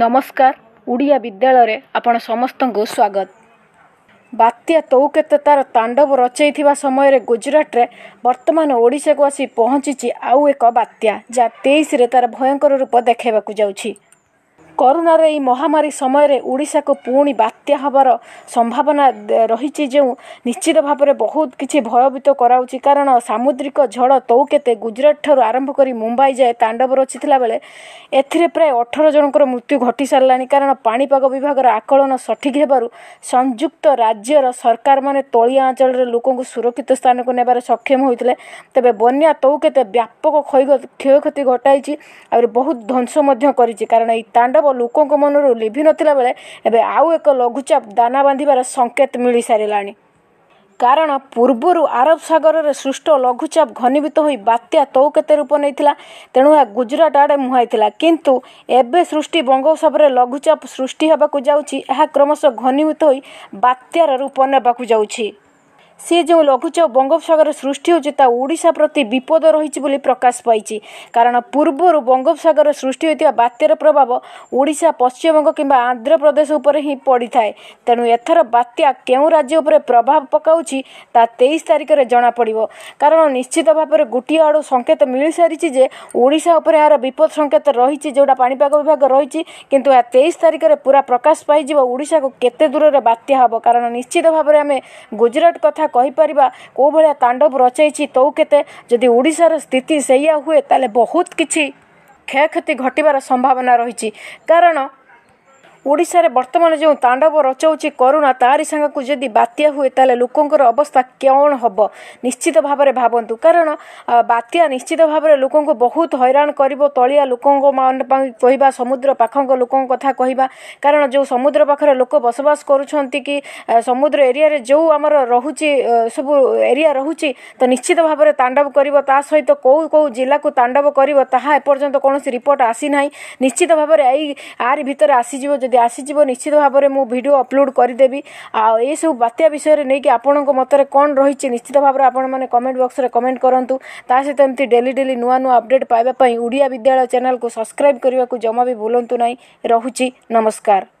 ନମସ୍କାର ଓଡ଼ିଆ ବିଦ୍ୟାଳୟରେ ଆପଣ ସମସ୍ତଙ୍କୁ ସ୍ୱାଗତ ବାତ୍ୟା ତୌକେତେ ତା'ର ତାଣ୍ଡବ ରଚାଇଥିବା ସମୟରେ ଗୁଜୁରାଟରେ ବର୍ତ୍ତମାନ ଓଡ଼ିଶାକୁ ଆସି ପହଞ୍ଚିଛି ଆଉ ଏକ ବାତ୍ୟା ଯାହା ତେଇଶରେ ତା'ର ଭୟଙ୍କର ରୂପ ଦେଖାଇବାକୁ ଯାଉଛି କରୋନାର ଏହି ମହାମାରୀ ସମୟରେ ଓଡ଼ିଶାକୁ ପୁଣି ବାତ୍ୟା ହେବାର ସମ୍ଭାବନା ରହିଛି ଯେଉଁ ନିଶ୍ଚିତ ଭାବରେ ବହୁତ କିଛି ଭୟଭୀତ କରାଉଛି କାରଣ ସାମୁଦ୍ରିକ ଝଡ଼ ତଉ କେତେ ଗୁଜୁରାଟଠାରୁ ଆରମ୍ଭ କରି ମୁମ୍ବାଇ ଯାଏ ତାଣ୍ଡବ ରଚିଥିଲା ବେଳେ ଏଥିରେ ପ୍ରାୟ ଅଠର ଜଣଙ୍କର ମୃତ୍ୟୁ ଘଟିସାରିଲାଣି କାରଣ ପାଣିପାଗ ବିଭାଗର ଆକଳନ ସଠିକ୍ ହେବାରୁ ସଂଯୁକ୍ତ ରାଜ୍ୟର ସରକାରମାନେ ତଳିଆ ଅଞ୍ଚଳରେ ଲୋକଙ୍କୁ ସୁରକ୍ଷିତ ସ୍ଥାନକୁ ନେବାରେ ସକ୍ଷମ ହୋଇଥିଲେ ତେବେ ବନ୍ୟା ତଉ କେତେ ବ୍ୟାପକ କ୍ଷୟକ୍ଷତି ଘଟାଇଛି ଆହୁରି ବହୁତ ଧ୍ୱଂସ ମଧ୍ୟ କରିଛି କାରଣ ଏହି ତାଣ୍ଡବ ଲୋକଙ୍କ ମନରୁ ଲିଭି ନଥିଲା ବେଳେ ଏବେ ଆଉ ଏକ ଲଘୁଚାପ ଦାନା ବାନ୍ଧିବାର ସଙ୍କେତ ମିଳିସାରିଲାଣି କାରଣ ପୂର୍ବରୁ ଆରବ ସାଗରରେ ସୃଷ୍ଟ ଲଘୁଚାପ ଘନୀଭୂତ ହୋଇ ବାତ୍ୟା ତଉ କେତେ ରୂପ ନେଇଥିଲା ତେଣୁ ଏହା ଗୁଜୁରାଟ ଆଡ଼େ ମୁହାଇଥିଲା କିନ୍ତୁ ଏବେ ସୃଷ୍ଟି ବଙ୍ଗୋପସାଗରରେ ଲଘୁଚାପ ସୃଷ୍ଟି ହେବାକୁ ଯାଉଛି ଏହା କ୍ରମଶଃ ଘନୀଭୂତ ହୋଇ ବାତ୍ୟାର ରୂପ ନେବାକୁ ଯାଉଛି ସିଏ ଯେଉଁ ଲଘୁଚାପ ବଙ୍ଗୋପସାଗର ସୃଷ୍ଟି ହେଉଛି ତା ଓଡ଼ିଶା ପ୍ରତି ବିପଦ ରହିଛି ବୋଲି ପ୍ରକାଶ ପାଇଛି କାରଣ ପୂର୍ବରୁ ବଙ୍ଗୋପସାଗର ସୃଷ୍ଟି ହୋଇଥିବା ବାତ୍ୟାର ପ୍ରଭାବ ଓଡ଼ିଶା ପଶ୍ଚିମବଙ୍ଗ କିମ୍ବା ଆନ୍ଧ୍ରପ୍ରଦେଶ ଉପରେ ହିଁ ପଡ଼ିଥାଏ ତେଣୁ ଏଥର ବାତ୍ୟା କେଉଁ ରାଜ୍ୟ ଉପରେ ପ୍ରଭାବ ପକାଉଛି ତା ତେଇଶ ତାରିଖରେ ଜଣାପଡ଼ିବ କାରଣ ନିଶ୍ଚିତ ଭାବରେ ଗୋଟିଏ ଆଡ଼ୁ ସଙ୍କେତ ମିଳିସାରିଛି ଯେ ଓଡ଼ିଶା ଉପରେ ଏହାର ବିପଦ ସଙ୍କେତ ରହିଛି ଯେଉଁଟା ପାଣିପାଗ ବିଭାଗ ରହିଛି କିନ୍ତୁ ଏହା ତେଇଶ ତାରିଖରେ ପୁରା ପ୍ରକାଶ ପାଇଯିବ ଓଡ଼ିଶାକୁ କେତେ ଦୂରରେ ବାତ୍ୟା ହେବ କାରଣ ନିଶ୍ଚିତ ଭାବରେ ଆମେ ଗୁଜୁରାଟ କଥା କହିପାରିବା କେଉଁ ଭଳିଆ ତାଣ୍ଡବ ରଚାଇଛି ତୋ କେତେ ଯଦି ଓଡ଼ିଶାର ସ୍ଥିତି ସେଇଆ ହୁଏ ତାହେଲେ ବହୁତ କିଛି କ୍ଷୟକ୍ଷତି ଘଟିବାର ସମ୍ଭାବନା ରହିଛି କାରଣ ଓଡ଼ିଶାରେ ବର୍ତ୍ତମାନ ଯେଉଁ ତାଣ୍ଡବ ରଚାଉଛି କରୋନା ତାରି ସାଙ୍ଗକୁ ଯଦି ବାତ୍ୟା ହୁଏ ତାହେଲେ ଲୋକଙ୍କର ଅବସ୍ଥା କ'ଣ ହେବ ନିଶ୍ଚିତ ଭାବରେ ଭାବନ୍ତୁ କାରଣ ବାତ୍ୟା ନିଶ୍ଚିତ ଭାବରେ ଲୋକଙ୍କୁ ବହୁତ ହଇରାଣ କରିବ ତଳିଆ ଲୋକଙ୍କ ପାଇଁ କହିବା ସମୁଦ୍ର ପାଖଙ୍କ ଲୋକଙ୍କ କଥା କହିବା କାରଣ ଯେଉଁ ସମୁଦ୍ର ପାଖରେ ଲୋକ ବସବାସ କରୁଛନ୍ତି କି ସମୁଦ୍ର ଏରିଆରେ ଯେଉଁ ଆମର ରହୁଛି ସବୁ ଏରିଆ ରହୁଛି ତ ନିଶ୍ଚିତ ଭାବରେ ତାଣ୍ଡବ କରିବ ତା ସହିତ କେଉଁ କେଉଁ ଜିଲ୍ଲାକୁ ତାଣ୍ଡବ କରିବ ତାହା ଏପର୍ଯ୍ୟନ୍ତ କୌଣସି ରିପୋର୍ଟ ଆସିନାହିଁ ନିଶ୍ଚିତ ଭାବରେ ଏଇ ଆରି ଭିତରେ ଆସିଯିବ ଯଦି ଯଦି ଆସିଯିବ ନିଶ୍ଚିତ ଭାବରେ ମୁଁ ଭିଡ଼ିଓ ଅପଲୋଡ଼ କରିଦେବି ଆଉ ଏସବୁ ବାତ୍ୟା ବିଷୟରେ ନେଇକି ଆପଣଙ୍କ ମତରେ କ'ଣ ରହିଛି ନିଶ୍ଚିତ ଭାବରେ ଆପଣମାନେ କମେଣ୍ଟ ବକ୍ସରେ କମେଣ୍ଟ କରନ୍ତୁ ତା ସହିତ ଏମିତି ଡେଲି ଡେଲି ନୂଆ ନୂଆ ଅପଡ଼େଟ୍ ପାଇବା ପାଇଁ ଓଡ଼ିଆ ବିଦ୍ୟାଳୟ ଚ୍ୟାନେଲ୍କୁ ସବସ୍କ୍ରାଇବ୍ କରିବାକୁ ଜମା ବି ଭୁଲନ୍ତୁ ନାହିଁ ରହୁଛି ନମସ୍କାର